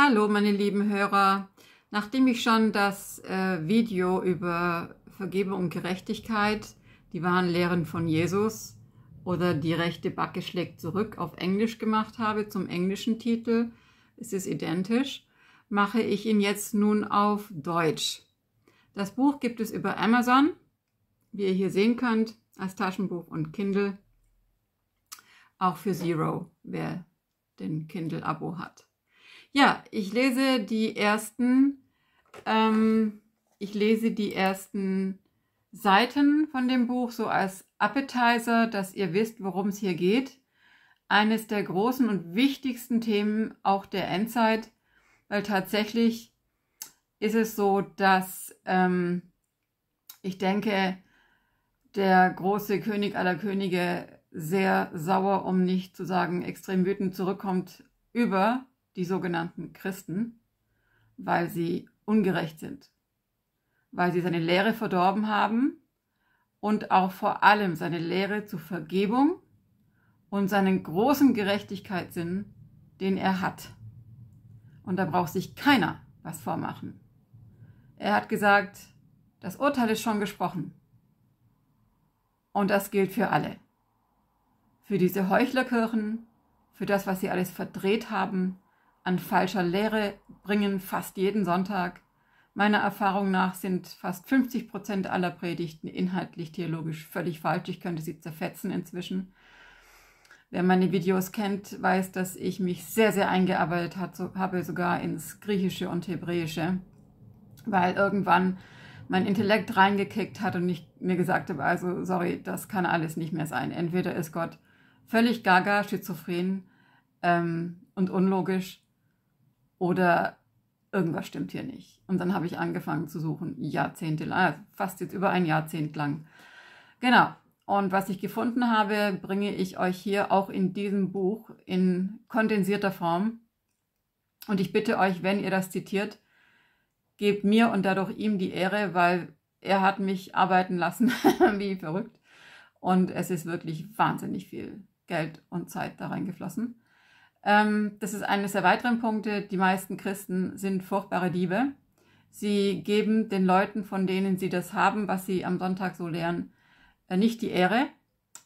Hallo meine lieben Hörer. Nachdem ich schon das äh, Video über Vergebung und Gerechtigkeit, die wahren Lehren von Jesus oder die rechte Backe schlägt zurück auf Englisch gemacht habe zum englischen Titel, es ist identisch, mache ich ihn jetzt nun auf Deutsch. Das Buch gibt es über Amazon, wie ihr hier sehen könnt, als Taschenbuch und Kindle, auch für Zero, wer den Kindle-Abo hat. Ja, ich lese die ersten, ähm, ich lese die ersten Seiten von dem Buch so als Appetizer, dass ihr wisst, worum es hier geht. Eines der großen und wichtigsten Themen auch der Endzeit, weil tatsächlich ist es so, dass ähm, ich denke, der große König aller Könige sehr sauer, um nicht zu sagen extrem wütend zurückkommt über die sogenannten Christen, weil sie ungerecht sind, weil sie seine Lehre verdorben haben und auch vor allem seine Lehre zur Vergebung und seinen großen Gerechtigkeitssinn, den er hat. Und da braucht sich keiner was vormachen. Er hat gesagt, das Urteil ist schon gesprochen. Und das gilt für alle. Für diese Heuchlerkirchen, für das, was sie alles verdreht haben, an falscher Lehre bringen fast jeden Sonntag. Meiner Erfahrung nach sind fast 50 Prozent aller Predigten inhaltlich theologisch völlig falsch. Ich könnte sie zerfetzen inzwischen. Wer meine Videos kennt, weiß, dass ich mich sehr, sehr eingearbeitet hat, so, habe, sogar ins Griechische und Hebräische, weil irgendwann mein Intellekt reingekickt hat und ich mir gesagt habe, also sorry, das kann alles nicht mehr sein. Entweder ist Gott völlig gaga, schizophren ähm, und unlogisch oder irgendwas stimmt hier nicht. Und dann habe ich angefangen zu suchen, jahrzehntelang, also fast jetzt über ein Jahrzehnt lang. Genau. Und was ich gefunden habe, bringe ich euch hier auch in diesem Buch in kondensierter Form. Und ich bitte euch, wenn ihr das zitiert, gebt mir und dadurch ihm die Ehre, weil er hat mich arbeiten lassen, wie verrückt. Und es ist wirklich wahnsinnig viel Geld und Zeit da reingeflossen. Ähm, das ist eines der weiteren Punkte. Die meisten Christen sind furchtbare Diebe. Sie geben den Leuten, von denen sie das haben, was sie am Sonntag so lehren, äh, nicht die Ehre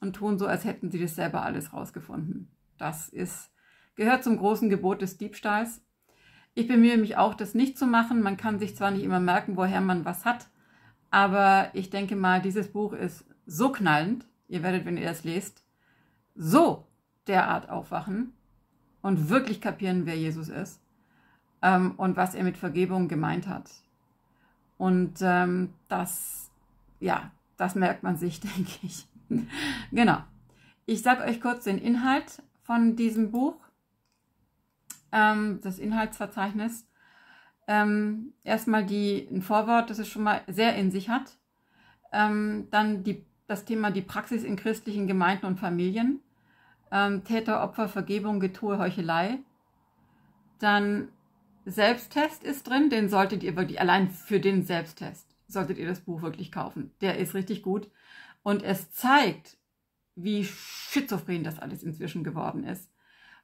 und tun so, als hätten sie das selber alles rausgefunden. Das ist, gehört zum großen Gebot des Diebstahls. Ich bemühe mich auch, das nicht zu machen. Man kann sich zwar nicht immer merken, woher man was hat, aber ich denke mal, dieses Buch ist so knallend, ihr werdet, wenn ihr das lest, so derart aufwachen, und wirklich kapieren, wer Jesus ist ähm, und was er mit Vergebung gemeint hat. Und ähm, das, ja, das merkt man sich, denke ich. genau. Ich sage euch kurz den Inhalt von diesem Buch, ähm, das Inhaltsverzeichnis. Ähm, erstmal die, ein Vorwort, das es schon mal sehr in sich hat. Ähm, dann die, das Thema die Praxis in christlichen Gemeinden und Familien ähm, Täter, Opfer, Vergebung, Getue, Heuchelei. Dann Selbsttest ist drin, den solltet ihr wirklich, allein für den Selbsttest solltet ihr das Buch wirklich kaufen. Der ist richtig gut und es zeigt, wie schizophren das alles inzwischen geworden ist.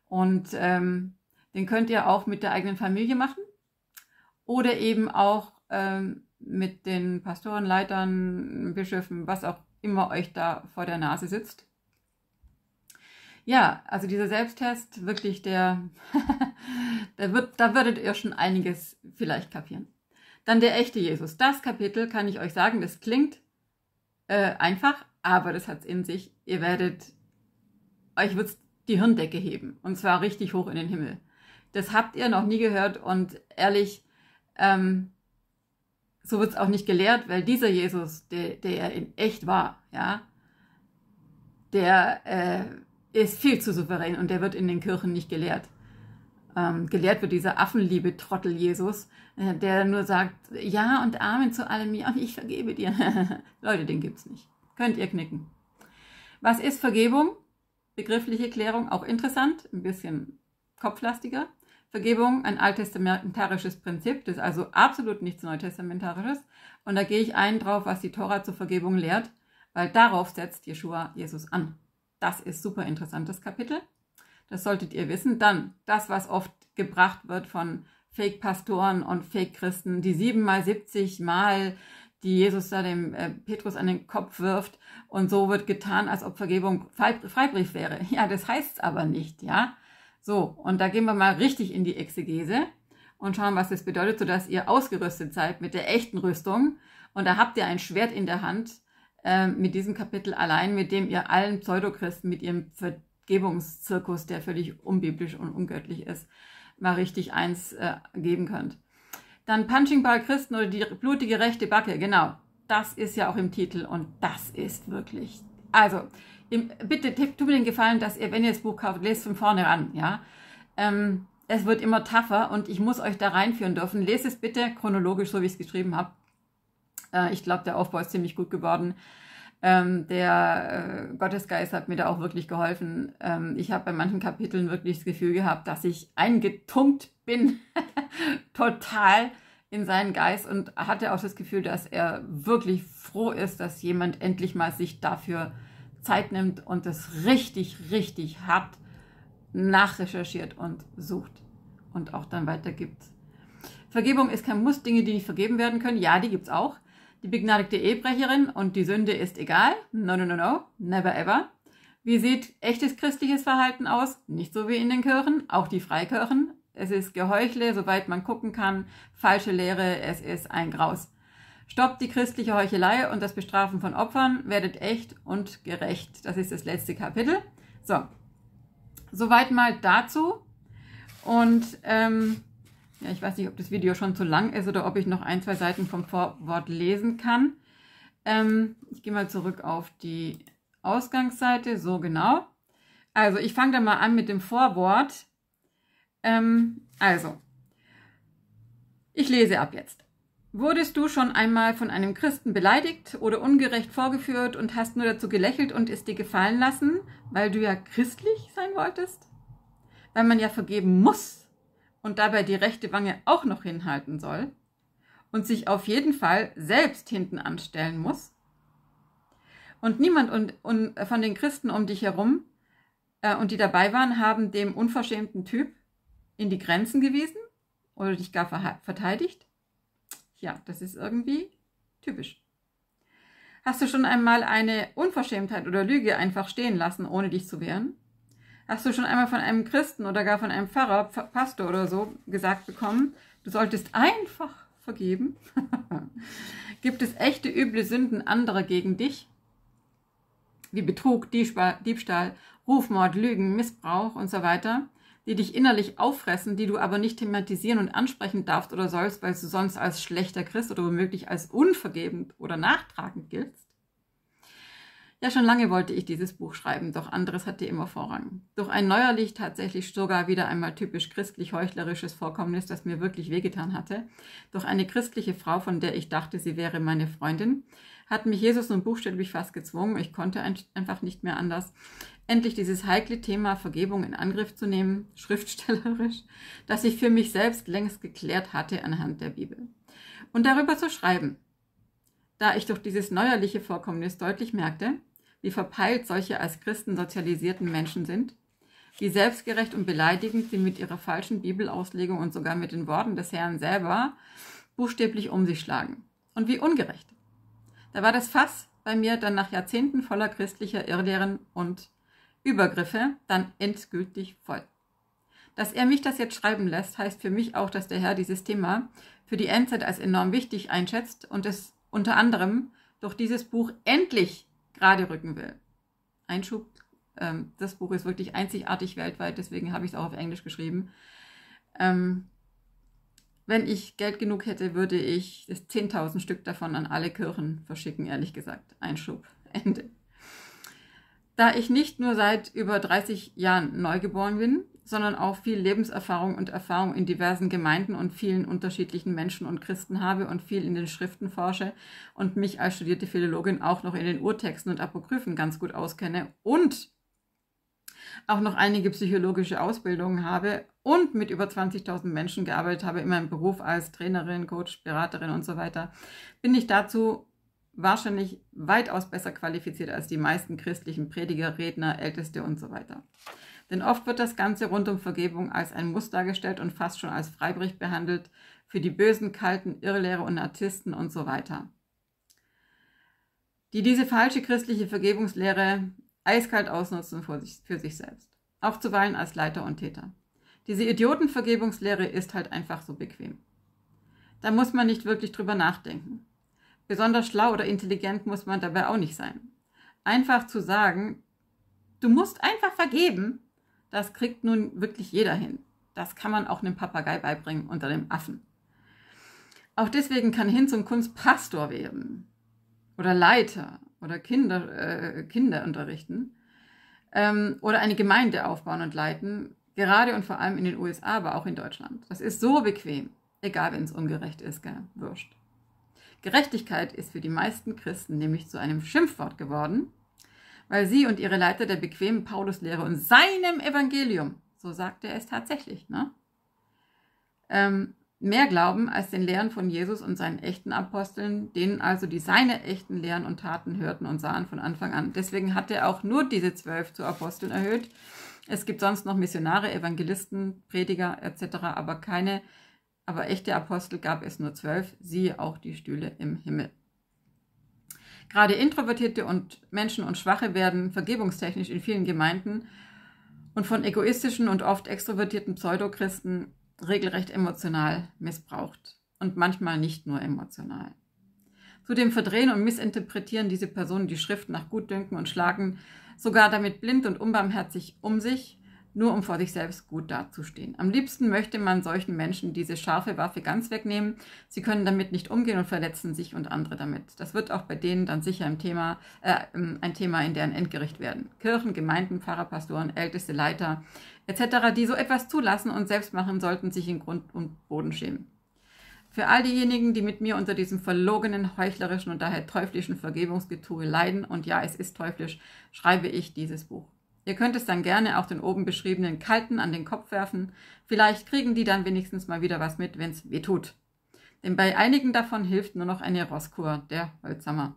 Und ähm, den könnt ihr auch mit der eigenen Familie machen oder eben auch ähm, mit den Pastoren, Leitern, Bischöfen, was auch immer euch da vor der Nase sitzt ja, also dieser Selbsttest, wirklich der, der wird, da würdet ihr schon einiges vielleicht kapieren. Dann der echte Jesus. Das Kapitel kann ich euch sagen, das klingt äh, einfach, aber das hat's in sich. Ihr werdet, euch wird's die Hirndecke heben und zwar richtig hoch in den Himmel. Das habt ihr noch nie gehört und ehrlich, ähm, so wird's auch nicht gelehrt, weil dieser Jesus, der, der in echt war, ja, der äh, ist viel zu souverän und der wird in den Kirchen nicht gelehrt. Ähm, gelehrt wird dieser Affenliebe Trottel Jesus, äh, der nur sagt, ja und Amen zu allem, ja und ich vergebe dir. Leute, den gibt's nicht. Könnt ihr knicken. Was ist Vergebung? Begriffliche Klärung, auch interessant, ein bisschen kopflastiger. Vergebung, ein alttestamentarisches Prinzip, das ist also absolut nichts Neutestamentarisches. Und da gehe ich ein drauf, was die Tora zur Vergebung lehrt, weil darauf setzt Jeshua Jesus an. Das ist super interessantes Kapitel. Das solltet ihr wissen. Dann das, was oft gebracht wird von Fake-Pastoren und Fake-Christen, die siebenmal, siebzigmal, die Jesus da dem äh, Petrus an den Kopf wirft und so wird getan, als ob Vergebung Freibrief wäre. Ja, das heißt's aber nicht, ja. So, und da gehen wir mal richtig in die Exegese und schauen, was das bedeutet, sodass ihr ausgerüstet seid mit der echten Rüstung. Und da habt ihr ein Schwert in der Hand, ähm, mit diesem Kapitel allein, mit dem ihr allen Pseudochristen mit ihrem Vergebungszirkus, der völlig unbiblisch und ungöttlich ist, mal richtig eins äh, geben könnt. Dann Punching Ball Christen oder die blutige rechte Backe, genau. Das ist ja auch im Titel und das ist wirklich. Also, im, bitte tut mir den Gefallen, dass ihr, wenn ihr das Buch kauft, lest von vorne ran, ja. Ähm, es wird immer tougher und ich muss euch da reinführen dürfen. Lest es bitte chronologisch, so wie ich es geschrieben habe. Äh, ich glaube, der Aufbau ist ziemlich gut geworden. Ähm, der äh, Gottesgeist hat mir da auch wirklich geholfen. Ähm, ich habe bei manchen Kapiteln wirklich das Gefühl gehabt, dass ich eingetunkt bin, total in seinen Geist und hatte auch das Gefühl, dass er wirklich froh ist, dass jemand endlich mal sich dafür Zeit nimmt und das richtig, richtig hart nachrecherchiert und sucht und auch dann weitergibt. Vergebung ist kein Muss, Dinge, die nicht vergeben werden können. Ja, die gibt es auch. Die begnadigte Ehebrecherin und die Sünde ist egal. No, no, no, no. Never ever. Wie sieht echtes christliches Verhalten aus? Nicht so wie in den Kirchen, auch die Freikirchen. Es ist Geheuchle, soweit man gucken kann, falsche Lehre, es ist ein Graus. Stoppt die christliche Heuchelei und das Bestrafen von Opfern, werdet echt und gerecht. Das ist das letzte Kapitel. So, soweit mal dazu. Und ähm, ja, ich weiß nicht, ob das Video schon zu lang ist oder ob ich noch ein, zwei Seiten vom Vorwort lesen kann. Ähm, ich gehe mal zurück auf die Ausgangsseite, so genau. Also ich fange da mal an mit dem Vorwort. Ähm, also, ich lese ab jetzt. Wurdest du schon einmal von einem Christen beleidigt oder ungerecht vorgeführt und hast nur dazu gelächelt und es dir gefallen lassen, weil du ja christlich sein wolltest? Weil man ja vergeben muss, und dabei die rechte Wange auch noch hinhalten soll und sich auf jeden Fall selbst hinten anstellen muss und niemand und, und äh, von den Christen um dich herum äh, und die dabei waren, haben dem unverschämten Typ in die Grenzen gewiesen oder dich gar verteidigt? Ja, das ist irgendwie typisch. Hast du schon einmal eine Unverschämtheit oder Lüge einfach stehen lassen, ohne dich zu wehren? Hast du schon einmal von einem Christen oder gar von einem Pfarrer, Pastor oder so gesagt bekommen, du solltest einfach vergeben? Gibt es echte üble Sünden anderer gegen dich? Wie Betrug, Diebstahl, Rufmord, Lügen, Missbrauch und so weiter, die dich innerlich auffressen, die du aber nicht thematisieren und ansprechen darfst oder sollst, weil du sonst als schlechter Christ oder womöglich als unvergebend oder nachtragend giltst? Ja, schon lange wollte ich dieses Buch schreiben, doch anderes hatte immer Vorrang. Durch ein neuerlich tatsächlich sogar wieder einmal typisch christlich-heuchlerisches Vorkommnis, das mir wirklich wehgetan hatte, durch eine christliche Frau, von der ich dachte, sie wäre meine Freundin, hat mich Jesus nun buchstäblich fast gezwungen, ich konnte einfach nicht mehr anders, endlich dieses heikle Thema Vergebung in Angriff zu nehmen, schriftstellerisch, das ich für mich selbst längst geklärt hatte anhand der Bibel. Und darüber zu schreiben, da ich durch dieses neuerliche Vorkommnis deutlich merkte, wie verpeilt solche als Christen sozialisierten Menschen sind, wie selbstgerecht und beleidigend sie mit ihrer falschen Bibelauslegung und sogar mit den Worten des Herrn selber buchstäblich um sich schlagen. Und wie ungerecht. Da war das Fass bei mir dann nach Jahrzehnten voller christlicher Irrlehren und Übergriffe dann endgültig voll. Dass er mich das jetzt schreiben lässt, heißt für mich auch, dass der Herr dieses Thema für die Endzeit als enorm wichtig einschätzt und es unter anderem durch dieses Buch endlich gerade rücken will. Einschub, ähm, das Buch ist wirklich einzigartig weltweit, deswegen habe ich es auch auf Englisch geschrieben. Ähm, wenn ich Geld genug hätte, würde ich 10.000 Stück davon an alle Kirchen verschicken, ehrlich gesagt. Einschub, Ende. Da ich nicht nur seit über 30 Jahren neugeboren bin, sondern auch viel Lebenserfahrung und Erfahrung in diversen Gemeinden und vielen unterschiedlichen Menschen und Christen habe und viel in den Schriften forsche und mich als studierte Philologin auch noch in den Urtexten und Apokryphen ganz gut auskenne und auch noch einige psychologische Ausbildungen habe und mit über 20.000 Menschen gearbeitet habe in meinem Beruf als Trainerin, Coach, Beraterin und so weiter, bin ich dazu wahrscheinlich weitaus besser qualifiziert als die meisten christlichen Prediger, Redner, Älteste und so weiter. Denn oft wird das Ganze rund um Vergebung als ein Muss dargestellt und fast schon als Freibrief behandelt für die bösen, kalten Irrlehrer und Artisten und so weiter, die diese falsche christliche Vergebungslehre eiskalt ausnutzen für sich, für sich selbst, auch zuweilen als Leiter und Täter. Diese Idiotenvergebungslehre ist halt einfach so bequem. Da muss man nicht wirklich drüber nachdenken. Besonders schlau oder intelligent muss man dabei auch nicht sein. Einfach zu sagen, du musst einfach vergeben, das kriegt nun wirklich jeder hin. Das kann man auch einem Papagei beibringen unter dem Affen. Auch deswegen kann Hinz und Kunst Pastor werden oder Leiter oder Kinder, äh, Kinder unterrichten ähm, oder eine Gemeinde aufbauen und leiten, gerade und vor allem in den USA, aber auch in Deutschland. Das ist so bequem, egal wenn es ungerecht ist, gell? wurscht. Gerechtigkeit ist für die meisten Christen nämlich zu einem Schimpfwort geworden weil sie und ihre Leiter der bequemen Pauluslehre und seinem Evangelium, so sagt er es tatsächlich, ne? ähm, mehr glauben als den Lehren von Jesus und seinen echten Aposteln, denen also die seine echten Lehren und Taten hörten und sahen von Anfang an. Deswegen hat er auch nur diese zwölf zu Aposteln erhöht. Es gibt sonst noch Missionare, Evangelisten, Prediger etc., aber keine, aber echte Apostel gab es nur zwölf, siehe auch die Stühle im Himmel. Gerade Introvertierte und Menschen und Schwache werden vergebungstechnisch in vielen Gemeinden und von egoistischen und oft extrovertierten Pseudochristen regelrecht emotional missbraucht und manchmal nicht nur emotional. Zudem verdrehen und missinterpretieren diese Personen die Schrift nach Gutdünken und schlagen sogar damit blind und unbarmherzig um sich nur um vor sich selbst gut dazustehen. Am liebsten möchte man solchen Menschen diese scharfe Waffe ganz wegnehmen. Sie können damit nicht umgehen und verletzen sich und andere damit. Das wird auch bei denen dann sicher ein Thema, äh, ähm, ein Thema in deren Endgericht werden. Kirchen, Gemeinden, Pfarrer, Pastoren, älteste Leiter etc., die so etwas zulassen und selbst machen, sollten sich in Grund und Boden schämen. Für all diejenigen, die mit mir unter diesem verlogenen, heuchlerischen und daher teuflischen Vergebungsgetue leiden, und ja, es ist teuflisch, schreibe ich dieses Buch. Ihr könnt es dann gerne auch den oben beschriebenen Kalten an den Kopf werfen. Vielleicht kriegen die dann wenigstens mal wieder was mit, wenn es weh tut. Denn bei einigen davon hilft nur noch eine Rosskur, der Holzhammer.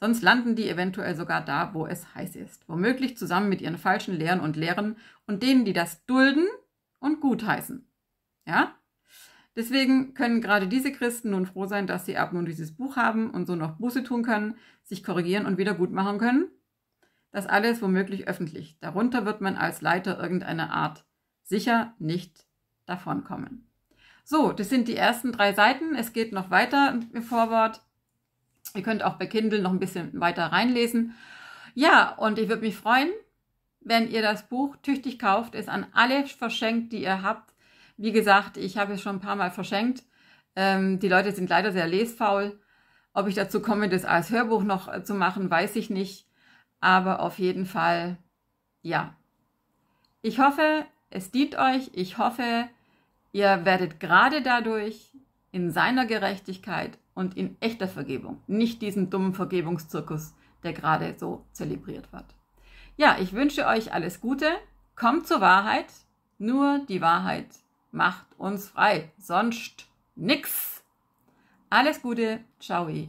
Sonst landen die eventuell sogar da, wo es heiß ist. Womöglich zusammen mit ihren falschen Lehren und Lehren und denen, die das dulden und gutheißen. Ja? Deswegen können gerade diese Christen nun froh sein, dass sie ab nun dieses Buch haben und so noch Buße tun können, sich korrigieren und wieder gut machen können das alles womöglich öffentlich. Darunter wird man als Leiter irgendeiner Art sicher nicht davonkommen. So, das sind die ersten drei Seiten. Es geht noch weiter im Vorwort. Ihr könnt auch bei Kindle noch ein bisschen weiter reinlesen. Ja, und ich würde mich freuen, wenn ihr das Buch tüchtig kauft, es an alle verschenkt, die ihr habt. Wie gesagt, ich habe es schon ein paar Mal verschenkt. Ähm, die Leute sind leider sehr lesfaul. Ob ich dazu komme, das als Hörbuch noch äh, zu machen, weiß ich nicht. Aber auf jeden Fall, ja. Ich hoffe, es dient euch. Ich hoffe, ihr werdet gerade dadurch in seiner Gerechtigkeit und in echter Vergebung, nicht diesen dummen Vergebungszirkus, der gerade so zelebriert wird. Ja, ich wünsche euch alles Gute. Kommt zur Wahrheit. Nur die Wahrheit macht uns frei. Sonst nix. Alles Gute. Ciao.